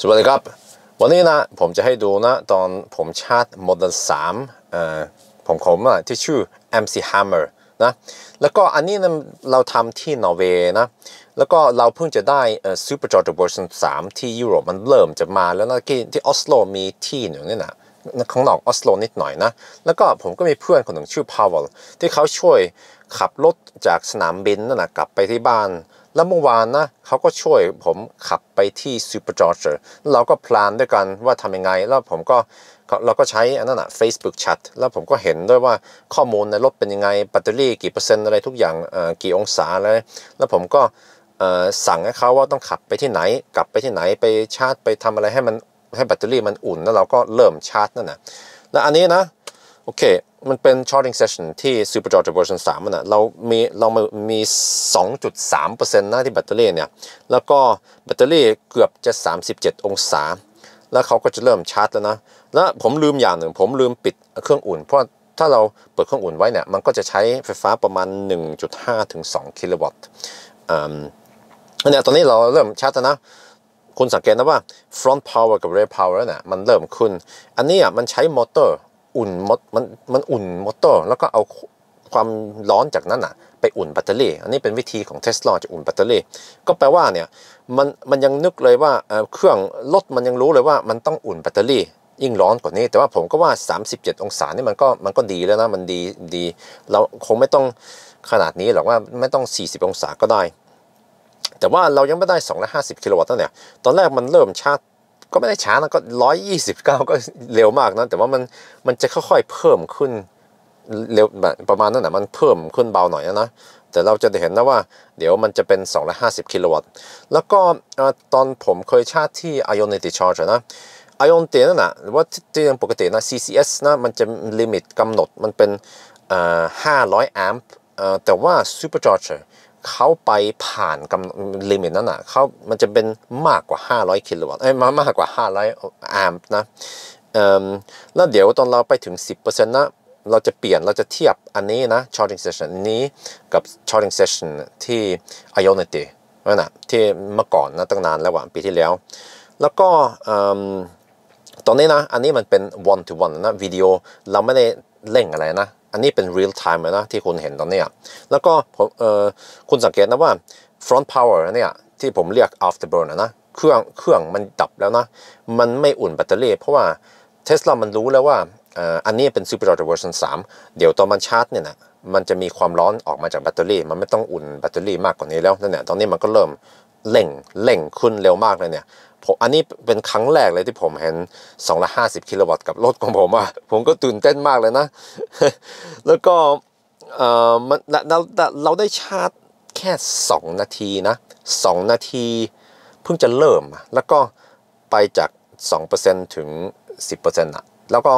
สวัสดีครับ วันนี้นะผมจะให้ดูนะตอนผมชาร์จโมเดลสามผมขอมาที่ชื่อ MC Hammer นะแล้วก็อันนี้นะเราทำที่นอร์เวย์นะแล้วก็เราเพิ่งจะได้ Super c h a r g e Version 3 ที่ยุโรปมันเริ่มจะมาแล้วนะที่ที่ออสโลมีที่หนึ่งนี่นะข้างนอกออสโลนิดหน่อยนะ แล้วก็ผมก็มีเพื่อนคนหนึ่งชื่อพาวเวลที่เขาช่วยขับรถจากสนามบินนั่นนะกลับไปที่บ้านแล้วเมื่อวานนะเขาก็ช่วยผมขับไปที่ซูเปอร์จอร์จเราก็พลานด้วยกันว่าทำยังไง แล้วผมก็เราก็ใช้อันนั้นอะ Facebook Chat แล้วผมก็เห็นด้วยว่าข้อมูลในรถเป็นยังไง แบตเตอรี่กี่เปอร์เซ็นต์อะไรทุกอย่างกี่องศาแะ้วแล้วผมก็สั่งให้เขาว่าต้องขับไปที่ไหน กลับไปที่ไหนไปชาร์จไปทำอะไรให้มันให้แบตเตอรี่มันอุ่นแล้วเราก็เริ่มชาร์จนั่นนะแล้วอันนี้นะโอเค มันเป็นช h ร r t i n g session ที่ Supercharger version 3มันนะเรามีเรามี 2.3%หน้าที่แบตเตอรี่เนี่ย แล้วก็แบตเตอรี่เกือบจะ 37 องศา แล้วเขาก็จะเริ่มชาร์จแล้วนะ แล้วผมลืมอย่างหนึ่ง ผมลืมปิดเครื่องอุ่น เพราะถ้าเราเปิดเครื่องอุ่นไว้เนี่ย มันก็จะใช้ไฟฟ้าประมาณ 1.5ถึง2กิโลวัตต์อันนี้ตอนนี้เราเริ่มชาร์จแล้วนะ คุณสังเกตนะว่า front power กับ rear power เนี่ย มันเริ่มขึ้น อันนี้อ่ะมันใช้มอเตอร์อุ่นมดมัน มันอุ่นมอเตอร์แล้วก็เอาความร้อนจากนั้นอ่ะไปอุ่นแบตเตอรี่ อันนี้เป็นวิธีของเทสลาจะอุ่นแบตเตอรี่ ก็แปลว่าเนี่ยมัน มันยังนึกเลยว่าเครื่องรถมันยังรู้เลยว่ามันต้องอุ่นแบตเตอรี่ ยิ่งร้อนกว่านี้ แต่ว่าผมก็ว่า 37 องศานี่มันก็ มันก็ดีแล้วนะ มันดีดี เราคงไม่ต้องขนาดนี้หรอกว่าไม่ต้อง 40 องศาก็ได้ แต่ว่าเรายังไม่ได้ 250 กิโลวัตต์เนี่ย ตอนแรกมันเริ่มชาร์จก็ไม่ได้ช้านะก็ร้อยยี่สิบเก้าก็เร็วมากนะแต่ว่ามันมันจะค่อยๆเพิ่มขึ้นเร็วประมาณนั้นและมันเพิ่มขึ้นเบาหน่อยนะแต่เราจะเห็นนะว่าเดี๋ยวมันจะเป็น 250กิโลวัตต์แล้วก็ตอนผมเคยชาร์จที่ Ionity Charger นะ Ionity นั่นนะหรือว่าที่ปกตินะ CCS นะมันจะลิมิตกำหนดมันเป็น 500แอมป์แต่ว่า Supercharger เขาไปผ่านกำลิมิตนั้นอ่ะเขามันจะเป็นมากกว่า 500กิโลวัตต์เอ้ยมากกว่า 500แอมป์นะแล้วเดี๋ยวตอนเราไปถึง 10%นะเราจะเปลี่ยน เราจะเทียบอันนี้นะ charging session นี้กับ charging session ที่ Ionity นั่นนะที่เมื่อก่อนนะตั้งนานแล้วว่าปีที่แล้ว แล้วก็ตอนนี้นะอันนี้มันเป็น one to one นะวิดีโอเราไม่ได้เล่งอะไรนะอันนี้เป็น real time นะที่คุณเห็นตอนนี้แล้วก็ผมเออคุณสังเกตนะว่า front power เนี่ยที่ผมเรียก afterburner นะเครื่องเครื่องมันดับแล้วนะมันไม่อุ่นแบตเตอรี่เพราะว่าเทสลามันรู้แล้วว่าอันนี้เป็น supercharger version 3 เดี๋ยวตอนมันชาร์จเนี่ยนะมันจะมีความร้อนออกมาจากแบตเตอรี่ มันไม่ต้องอุ่นแบตเตอรี่มากกว่านี้แล้วนั่นแหละตอนนี้มันก็เริ่มเล่งเล่งขึ้นเร็วมากเลยเนี่ยผมอันนี้เป็นครั้งแรกเลยที่ผมเห็น 250 กิโลวัตต์กับรถของผมอะผมก็ตื่นเต้นมากเลยนะ แล้วก็เออมันเราเราได้ชาร์จแค่ 2 นาทีนะ 2 นาทีเพิ่งจะเริ่มแล้วก็ไปจาก2%ถึง 10%อะแล้วก็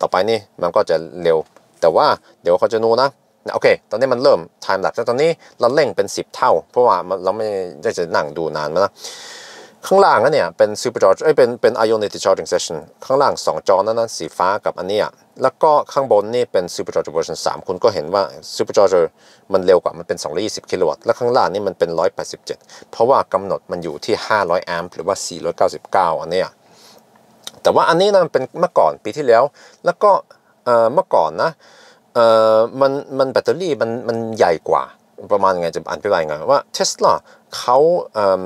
ต่อไปนี่มันก็จะเร็ว แต่ว่าเดี๋ยวเขาจะนูนะโอเค ตอนนี้มันเริ่มไทม์แลปแล้วตอนนี้เราเร่งเป็น 10 เท่า เพราะว่าเราไม่ได้จะนั่งดูนานมานะข้างล่างนั่นเนี่ยเป็น super charge เอ้ย เป็นเป็น ionity charging session ข้างล่าง 2 จอ นั้นนั่นสีฟ้ากับอันนี้อ่ะแล้วก็ข้างบนนี่เป็น super charger version 3 คุณก็เห็นว่า super c h a r g e มันเร็วกว่า มันเป็น 220กิโลวัตต์แล้วข้างล่างนี่มันเป็น 187 เพราะว่ากำหนดมันอยู่ที่ 500แอมป์ หรือว่า 499อันนี้แต่ว่าอันนี้นะเป็นเมื่อก่อนปีที่แล้ว แล้วก็เมื่อก่อนนะเอ่อมัน มันแบตเตอรี่มัน มันใหญ่กว่า ประมาณไง จะอ่านไปไรงว่าเทสลาเขาเอ่อ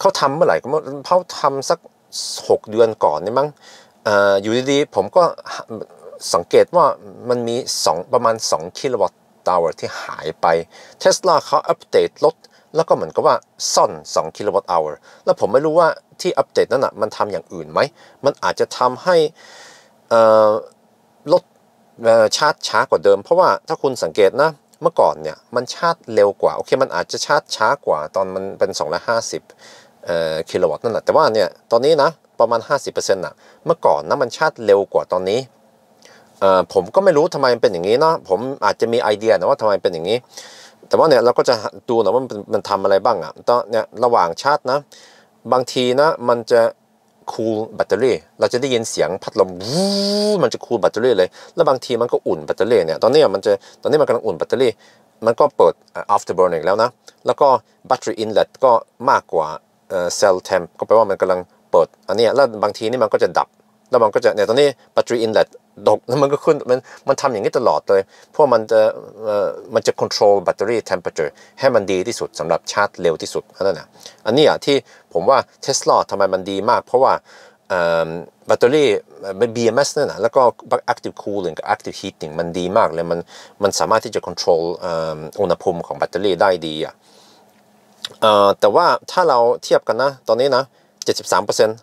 เขาทำเมื่อไหร่ก็เขาทำสัก 6 เดือนก่อนนี่มั้ง เอ่อ อยู่ดีๆ ผมก็สังเกตว่ามันมี 2 ประมาณ2กิโลวัตต์ตาวที่หายไปเทสลาเขาอัปเดตรถแล้วก็เหมือนกับว่าซ่อน2กิโลวัตต์่วแล้วผมไม่รู้ว่าที่อัปเดตนั้นอ่ะมันทำอย่างอื่นไหม มันอาจจะทำให้ชาร์จช้ากว่าเดิม เพราะว่าถ้าคุณสังเกตนะ เมื่อก่อนเนี่ยมันชาร์จเร็วกว่าโอเค มันอาจจะชาร์จช้ากว่าตอนมันเป็น250กิโลวัตต์นั่นแหละแต่ว่าเนี่ยตอนนี้นะ ประมาณ 50%นะ่ะเมื่อก่อนนะมันชาร์จเร็วกว่าตอนนี้ผมก็ไม่รู้ทำไมมันเป็นอย่างนี้เนาะผมอาจจะมีไอเดียนะว่าทำไมเป็นอย่างนี้ แต่ว่าเนี่ยเราก็จะดูนะว่ามันมันทำอะไรบ้างอะ่ะตอนเนี่ยระหว่างชาร์จนะ บางทีนะมันจะคูลแบตเตอรี่เราจะได้ยินเสียงพัดลมวูมันจะคูลแบตเตอรี่เลยแล้วบางทีมันก็อุ่นแบตเตอรี่เนี่ยตอนนี้มันจะตอนนี้มันกำลังอุ่นแบตเตอรี่มันก็เปิด afterburning แล้วนะแล้วก็ battery inlet ก็มากกว่า cell temp ก็แปลว่ามันกำลังเปิดอันนี้แล้วบางทีนี่มันก็จะดับแล้วมันก็จะเนี่ยตอนนี้แบตเตอรี่อินเลตดกแล้วมันก็ขึ้นมันมันทำอย่างนี้ตลอดเลย เพราะมันจะมันจะควบคุมแบตเตอรี่เทมเปอร์เจอร์ให้มันดีที่สุดสำหรับชาร์จเร็วที่สุดนั่นแหละอันนี้อ่ะที่ผมว่าเทสลาทำไมมันดีมาก เพราะว่าแบตเตอรี่เป็ม BMS นั่นนะแล้วก็ active cooling กับ active heating มันดีมากเลย มันมันสามารถที่จะควบคุมอุณหภูมิของแบตเตอรี่ได้ดีอ่ะแต่ว่าถ้าเราเทียบกันนะตอนนี้นะ73%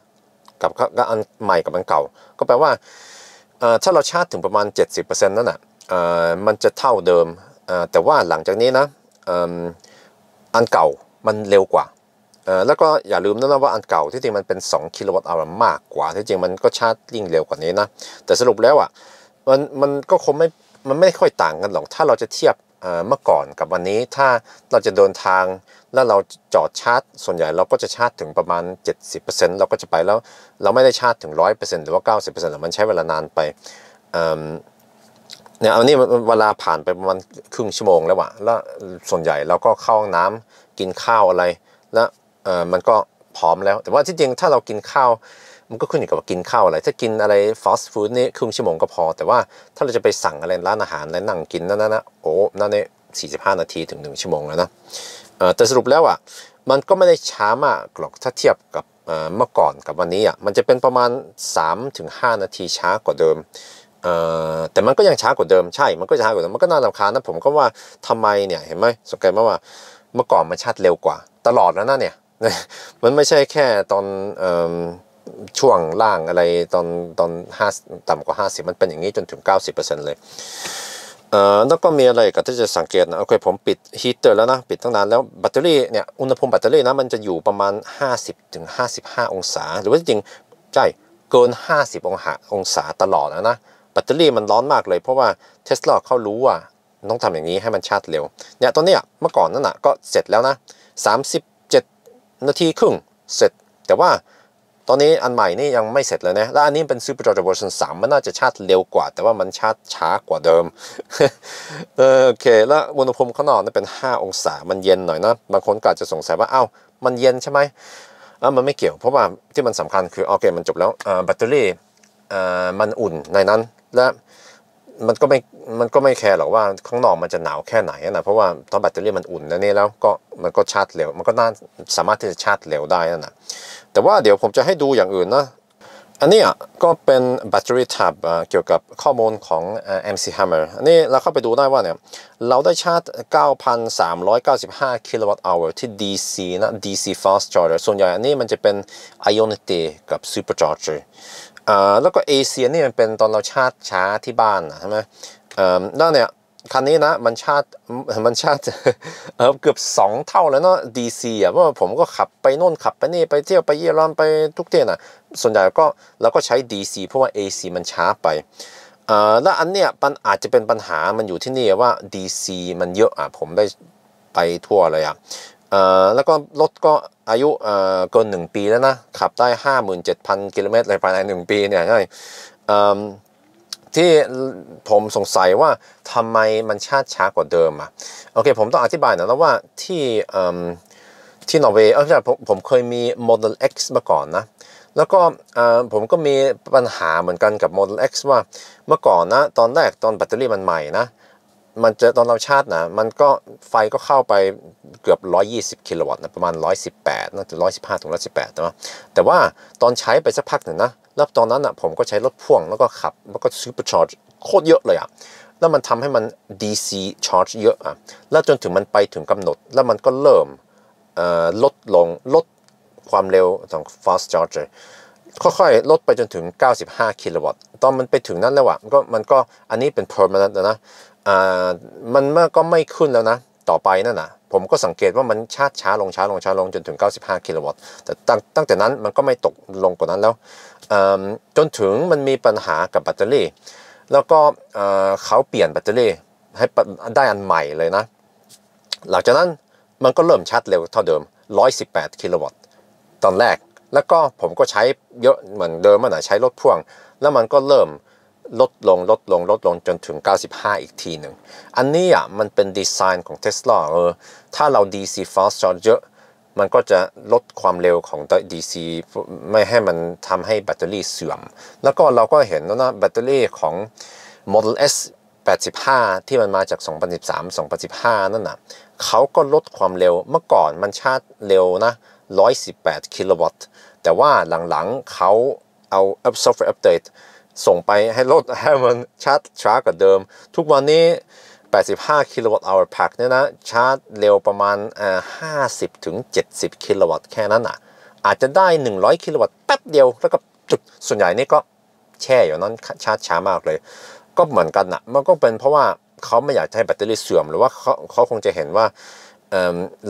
กับก็อันใหม่กับอันเก่าก็แปลว่า ถ้าเราชาร์จถึงประมาณ 70%นั่นอ่ะมันจะเท่าเดิมแต่ว่าหลังจากนี้นะอันเก่ามันเร็วกว่า แล้วก็อย่าลืมนะว่าอันเก่าที่จริงมันเป็น2กิโลวัตต์อลมากกว่า ที่จริงมันก็ชาร์จยิ่งเร็วกว่านี้นะแต่สรุปแล้วอ่ะมันมันก็คงไม่มันไม่ค่อยต่างกันหรอกถ้าเราจะเทียบเมื่อก่อนกับวันนี้ถ้าเราจะเดินทางแล้วเราจอดชาร์จส่วนใหญ่เราก็จะชาร์จถึงประมาณ 70%เราก็จะไปแล้วเราไม่ได้ชาร์จถึง 100%หรือว่า 90%หราอมันใช้เวลานานไปเนี่ยอันนี้เวลาผ่านไปประมาณครึ่งชั่วโมงแล้วอะแล้ว ส่วนใหญ่เราก็เข้าห้องน้ำกินข้าวอะไร แล้วมันก็พร้อมแล้ว แต่ว่าที่จริงถ้าเรากินข้าวมันก็ขึ้นอยู่กับว่ากินข้าวอะไรถ้ากินอะไรฟาสต์ฟู้ดนี่ครึ่งชั่วโมงก็พอ แต่ว่าถ้าเราจะไปสั่งอะไรร้านอาหารอะไรนั่งกินนั่นนะโอ้ นั่นนี่สี่สิบห้านาทีถึงหนึ่งชั่วโมงแล้วนะแต่สรุปแล้วอ่ะ มันก็ไม่ได้ช้ามากหรอก ถ้าเทียบกับเมื่อก่อนกับวันนี้อ่ะ มันจะเป็นประมาณ 3-5 นาที ช้ากว่าเดิม แต่มันก็ยังช้ากว่าเดิม ใช่ มันก็ช้ากว่าเดิม มันก็น่ารำคาญนะผมก็ว่าทำไมเนี่ย เห็นไหมสงตัยมว่า เมื่อก่อนมันชัดเร็วกว่า ตลอดแล้วนะเนี่ยมันไม่ใช่แค่ตอนช่วงล่างอะไรตอนตอนห้าต่ำกว่า 50 มันเป็นอย่างนี้จนถึง 90%เลย เอ่อแล้วก็มีอะไรก็ที่จะสังเกตนะโอเคผมปิดฮีเตอร์แล้วนะปิดตั้งนานแล้วแบตเตอรี่เนี่ย อุณหภูมิแบตเตอรี่นะมันจะอยู่ประมาณ 50ถึง55 องศา หรือว่าจริงใช่เกิน 50 องศาองศาตลอดนะนะแบตเตอรี่มันร้อนมากเลยเพราะว่าเทสลาเขารู้ว่าต้องทำอย่างนี้ให้มันชาร์จเร็วเนี่ยตอนนี้เมื่อก่อนนั่นนะก็เสร็จแล้วนะ37นาทีครึ่งเสร็จแต่ว่าตอนนี้อันใหม่นี่ยังไม่เสร็จเลยนะแล้วอันนี้เป็นเปอร์จอร์จเวอร์ชันสามันน่าจะชาร์จเร็วกว่า แต่ว่ามันชาร์จช้ากว่าเดิมโอเค แล้วอุณหภูมิข้างนอกนี่เป็น 5 องศามันเย็นหน่อยนะบางคนก็อาจจะสงสัยว่าเอ้ามันเย็นใช่ไหมอ่ามันไม่เกี่ยวเพราะว่าที่มันสำคัญคือโอเคมันจบแล้วแบตเตอรี่มันอุ่นในนั้น และมันก็ไม่มันก็ไม่แคร์หรอกว่าข้างนอกมันจะหนาวแค่ไหนนะเพราะว่าตอนแบตเตอรี่มันอุ่นแล้วนี่แล้วก็มันก็ชาร์จเร็ว มันก็น่าสามารถที่จะชาร์จเร็วได้นั่นนะแต่ว่าเดี๋ยวผมจะให้ดูอย่างอื่นนะ อันนี้ก็เป็นแบตเตอรี่ทับเกี่ยวกับข้อมูลของ MC Hammer อันนี้เราเข้าไปดูได้ว่าเนี่ยเราได้ชาร์จ 9,395 kWh ที่ DC นะ DC fast charger ส่วนใหญ่อันนี้มันจะเป็น Ionity กับ Super charger แล้วก็ AC นี่มันเป็นตอนเราชาร์จช้าที่บ้านนะใช่ไหมแล้วเนี่ยคันนี้นะมันชาติมันชาติเออเกือบสองเท่าแล้วเนาะดีซีอ่ะเพราะผมก็ขับไปโน่นขับไปนี่ไปเที่ยวไปเยอรมันไปทุกที่นะส่วนใหญ่ก็เราก็ใช้ดซีเพราะว่า AC มันช้าไปอ่แล้วอันเนี้ยมันอาจจะเป็นปัญหามันอยู่ที่นี่ว่า DC มันเยอะอ่ะผมได้ไปทั่วเลยอ่ะอ่แล้วก็รถก็อายุเอ่อเกินงปีแล้วนะ ขับได้หห้ามื่นเจ็ดพันกิโลเมตรเลยภายในหนึ่งปีเนี่ยาย่อ่ที่ผมสงสัยว่าทำไมมันชาติช้ากว่าเดิมอ่ะโอเคผมต้องอธิบายนะแล้วว่าที่ที่นอร์เวย์เออผมผมเคยมี Model X มาก่อนนะแล้วก็ผมก็มีปัญหาเหมือนกันกับ Model X ว่าเมื่อก่อนนะตอนแรกตอนแบตเตอรี่มันใหม่นะมันจะตอนเราชาร์จนะมันก็ไฟก็เข้าไปเกือบ 120กิโลวัตต์นะประมาณ 118น่าจะ115ถึง118แปดว่าแต่ว่าตอนใช้ไปสักพักหนึ่งนะแล้วตอนนั้นอ่ะผมก็ใช้รถพ่วงแล้วก็ขับแล้วก็ซูเปอร์ชาร์จโคตรเยอะเลยอ่ะแล้วมันทำให้มัน DC charge เยอะอ่ะแล้วจนถึงมันไปถึงกำหนด แล้วมันก็เริ่มลดลงลดความเร็วของ fast charger ค่อยๆลดไปจนถึง 95กิโลวัตต์ตอนมันไปถึงนั้นแล้วอะก็มันก็อันนี้เป็น permanent นะอ่ามันก็ไม่ขึ้นแล้วนะ ต่อไปนั่นนะผมก็สังเกตว่ามันชาร์จช้าลงช้าลงช้าลงจนถึง95กิโลวัตต์แต่ตั้งแต่นั้นมันก็ไม่ตกลงกว่านั้นแล้ว จนถึงมันมีปัญหากับแบตเตอรี่ แล้วก็เขาเปลี่ยนแบตเตอรี่ให้ได้อันใหม่เลยนะ หลังจากนั้นมันก็เริ่มชาร์จเร็วเท่าเดิม118กิโลวัตต์ตอนแรก แล้วก็ผมก็ใช้เยอะเหมือนเดิมมันใช้รถพ่วง แล้วมันก็เริ่มลดลง ลดลง ลดลงจนถึง 95 อีกทีหนึ่งอันนี้อ่ะมันเป็นดีไซน์ของเทสลาเออ ถ้าเรา DC fast charge เยอะมันก็จะลดความเร็วของ DC ไม่ให้มันทำให้แบตเตอรี่เสื่อม แล้วก็เราก็เห็นนะแบตเตอรี่ของ Model S 85 ที่มันมาจาก 2013 2015 นั่นนะ่ะเขาก็ลดความเร็ว เมื่อก่อนมันชาร์จเร็วนะ118กิโลวัตต์แต่ว่าหลังๆเขาเอา software update ส่งไปให้รถให้มันชาร์จช้ากว่าเดิม ทุกวันนี้ 85กิโลวัตต์ h ั u r p a c เนี่ยนะชาร์จเร็วประมาณ 50ถึง70กิโลวัตต์แค่นั้นอ่ะอาจจะได้ 100กิโลวัตต์แป๊บเดียวแล้วก็จุดส่วนใหญ่นี่ก็แช่อยู่นั้นชาร์จช้ามากเลย ก็เหมือนกันอ่ะมันก็เป็นเพราะว่าเขาไม่อยากให้แบตเตอรี่เสื่อม หรือว่าเขาเขาคงจะเห็นว่า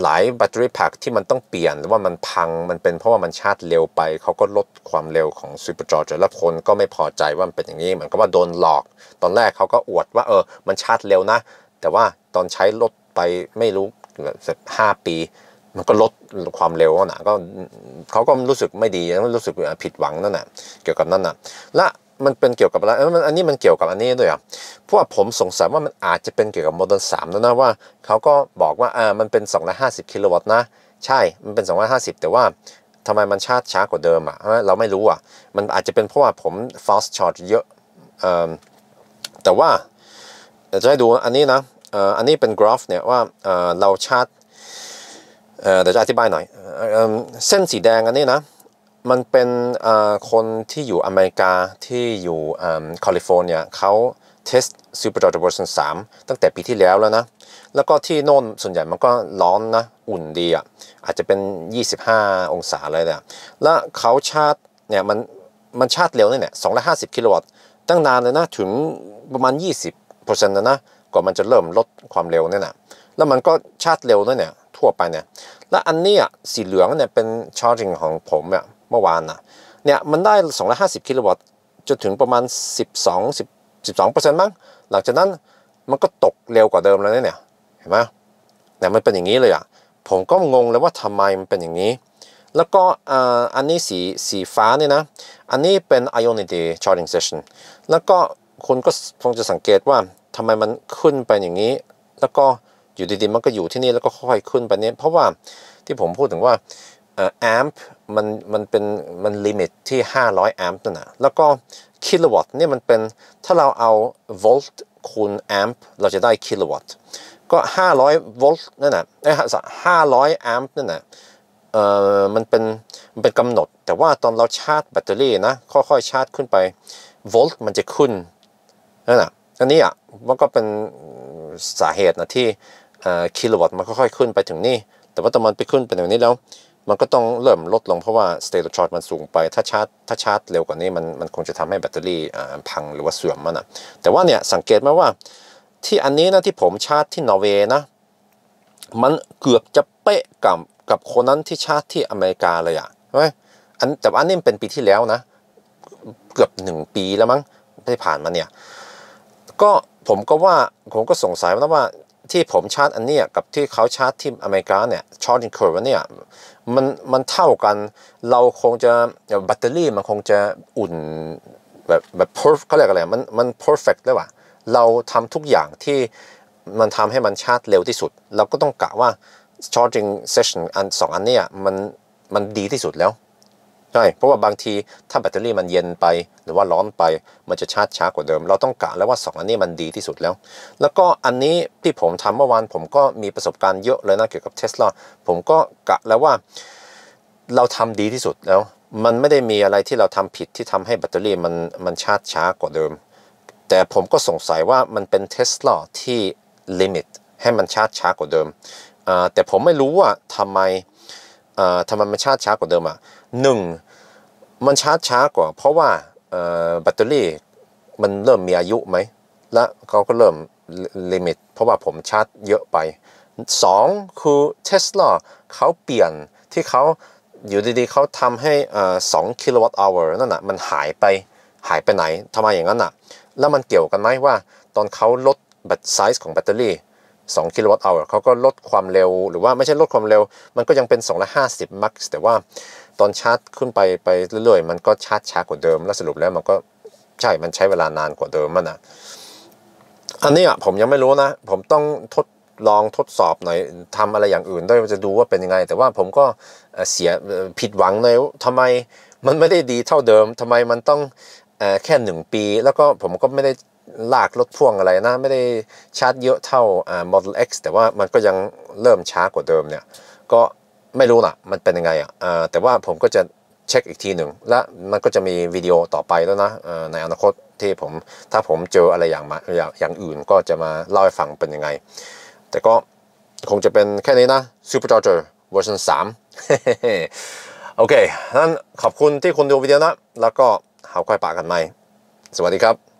หลายแบตเตอรี่แพัคที่มันต้องเปลี่ยนหรือว่ามันพังมันเป็น เพราะว่ามันชาร์จเร็วไปเขาก็ลดความเร็วของซูเปอร์จอร์จแล้วคนก็ไม่พอใจว่ามันเป็นอย่างนี้เหมือนกับว่าโดนหลอก ตอนแรกเขาก็อวดว่าเออมันชาร์จเร็วนะ แต่ว่าตอนใช้ลดไปไม่รู้สักห้าปี มันก็ลดความเร็วนะก็เขาก็รู้สึกไม่ดีรู้สึกผิดหวังนั่นแหะเกี่ยวกับนั่นน่ะและมันเป็นเกี่ยวกับอะไรมันอันนี้มันเกี่ยวกับอันนี้ด้วยอ่ะพวกผมสงสัยว่ามันอาจจะเป็นเกี่ยวกับโมเดลสามแล้วนะว่าเขาก็บอกว่าอ่ามันเป็น 250กิโลวัตต์นะใช่ มันเป็น 250 แต่ว่าทำไมมันชาร์จช้ากว่าเดิมอ่ะเราไม่รู้อ่ะมันอาจจะเป็นเพราะว่าผม fast charge เยอะอแต่ว่าจะให้ดูอันนี้นะอันนี้เป็นกราฟเนี่ยว่าเราชาร์จเดี๋ยวจะอธิบายหน่อย เส้นสีแดงอันนี้นะมันเป็นคนที่อยู่อเมริกาที่อยู่แคลิฟอร์เนียเขาเทสซูเปอร์ดอทเวอร์ชันสามตั้งแต่ปีที่แล้วแล้วนะแล้วก็ที่โน่นส่วนใหญ่มันก็ร้อนนะอุ่นดีอ่ะอาจจะเป็น 25 องศาเลยแหละแล้วเขาชาร์จเนี่ยมันมันชาร์จเร็วนี่แหละสิบกิโลวัตต์ตั้งนานเลยนะ ถึงประมาณ 20%นตะนะกว่ามันจะเริ่มลดความเร็วนี่แหละแล้วมันก็ชาร์จเร็วนี่แเนี่ย ทั่วไปเนี่ย และอันนี้อ่ะสีเหลืองเนี่ยเป็นชาร์จิ่งของผมอ่ะเมื่อวานนะเนี่ยมันได้ 250กิโลวัตต์จนถึงประมาณ 12 1นต2มั้งหลังจากนั้น มันก็ตกเร็วกว่าเดิมแล้วเนี่ย เห็นไหมเนี่ยมันเป็นอย่างนี้เลยอะ่ะ ผมก็งงเลยว่าทำไมมันเป็นอย่างนี้ แล้วก็อันนี้สีสีฟ้าเนี่ยนะ อันนี้เป็น Ionity Charging s ซสช i o n แล้วก็คุณก็คงจะสังเกตว่าทำไมมันขึ้นไปอย่างนี้ แล้วก็อยู่ดีๆมันก็อยู่ที่นี่แล้วก็ค่อยขึ้นไปเนี่ย เพราะว่าที่ผมพูดถึงว่าแอมป์มันมันเป็นมันลิมิตที่ 500แอมป์นั่นนะแล้วก็กิโลวัตต์นี่มันเป็นถ้าเราเอาโวลต์คูณแอมป์เราจะได้กิโลวัตต์ก็ 500โวลต์นั่นนะไอ้ห้าร้อยแอมป์นั่นนะเอ่อมันเป็นมันเป็นกำหนดแต่ว่าตอนเราชาร์จแบตเตอรี่นะ ค่อยๆ ชาร์จขึ้นไปโวลต์มันจะขึ้นนั่นนะอันนี้อ่ะมันก็เป็นสาเหตุนะที่กิโลวัตต์มันค่อยๆ ขึ้นไปถึงนี่แต่ว่าตอนมันไปขึ้นไปถึงนี้แล้วมันก็ต้องเริ่มลดลงเพราะว่าสเตตัสชาร์จมันสูงไปถ้าชาร์จถ้าชาร์จเร็วกว่านี้มันมันคงจะทำให้แบตเตอรี่พังหรือว่าเสื่อมมันนะแต่ว่าเนี่ยสังเกตไหมว่า ที่อันนี้นะที่ผมชาร์จที่นอร์เวย์นะมันเกือบจะเป๊ะกับกับคนนั้นที่ชาร์จที่อเมริกาเลยอะ่ะเฮ้ยอันแต่ว่าอันนี้เป็นปีที่แล้วนะ เกือบหนึ่งปีแล้วมั้งที่ผ่านมาเนี่ยก็ผมก็ว่าผมก็สงสัยนะว่าที่ผมชาร์จอันนี้กับที่เขาชาร์จที่อเมริกาเนี่ยชาร์จอินเคอร์เนี่ยมันมันเท่ากัน เราคงจะแบตเตอรี่มันคงจะอุ่นแบบแบบเพอร์เขาเรียกอะไรมันมันเพอร์เฟกต์เลยว่ะเราทำทุกอย่างที่มันทำให้มันชาร์จเร็วที่สุด เราก็ต้องกะว่า charging session อันสองอันเนี้ยมันมันดีที่สุดแล้วใช่เพราะว่าบางทีถ้าแบตเตอรี่มันเย็นไป หรือว่าร้อนไปมันจะชาร์จช้ากว่าเดิม เราต้องกะแล้วว่า2อันนี้มันดีที่สุดแล้ว แล้วก็อันนี้ที่ผมทำเมื่อวานผมก็มีประสบการณ์เยอะเลยนะเกี่ยวกับเทสลาผมก็กะแล้วว่า เราทำดีที่สุดแล้ว มันไม่ได้มีอะไรที่เราทำผิดที่ทำให้แบตเตอรี่มันมันชาร์จช้ากว่าเดิม แต่ผมก็สงสัยว่ามันเป็นเทสลาที่ลิมิตให้มันชาร์จช้ากว่าเดิมแต่ผมไม่รู้ว่าทำไมทำไมมันชาร์จช้ากว่าเดิมอ่ะหนึ่งมันชาร์จช้ากว่าเพราะว่าแบตเตอรี่มันเริ่มมีอายุไหม และเขาก็เริ่มลิมิต เพราะว่าผมชาร์จเยอะไป 2คือเทสลาเขาเปลี่ยนที่เขาอยู่ดีๆ เขาทำให้สองกิโลวัตต์ชั่วโมงนั่นนะมันหายไปหายไปไหนทำไมอย่างนั้นอ่ะแล้วมันเกี่ยวกันไหมว่าตอนเขาลดแบตไซส์ของแบตเตอรี่2กิโลวัตต์เอาเขาก็ลดความเร็ว หรือว่าไม่ใช่ลดความเร็ว มันก็ยังเป็น2ละิบมัคแต่ว่าตอนชาร์จขึ้นไปไปเรื่อยๆมันก็ชาร์จช้ากว่าเดิม แล้วสรุปแล้วมันก็ใช่ มันใช้เวลานานกว่าเดิมมันอ่ะอันนี้อ่ะผมยังไม่รู้นะ ผมต้องทดลองทดสอบหน่อยทำอะไรอย่างอื่นด้วยจะดูว่าเป็นยังไง แต่ว่าผมก็เสียผิดหวังเลยทำไมมันไม่ได้ดีเท่าเดิมทำไมมันต้องแค่หนึ่งปี แล้วก็ผมก็ไม่ได้ลากรถพ่วงอะไรนะ ไม่ได้ชาร์จเยอะเท่าอ่า Model X แต่ว่ามันก็ยังเริ่มช้ากว่าเดิมเนี่ย ก็ไม่รู้ละมันเป็นยังไงอ่ะแต่ว่าผมก็จะเช็คอีกทีหนึ่งและมันก็จะมีวิดีโอต่อไปแล้วนะ ในอนาคตที่ผมถ้าผมเจออะไรอย่างมา อย่างอื่นก็จะมาเล่าให้ฟังเป็นยังไงแต่ก็คงจะเป็นแค่นี้นะ Supercharger เวอร์ชัน3โอเค นั้นขอบคุณที่คุณดูวิดีโอนะ แล้วก็หาค่อยปะกันใหม่สวัสดีครับ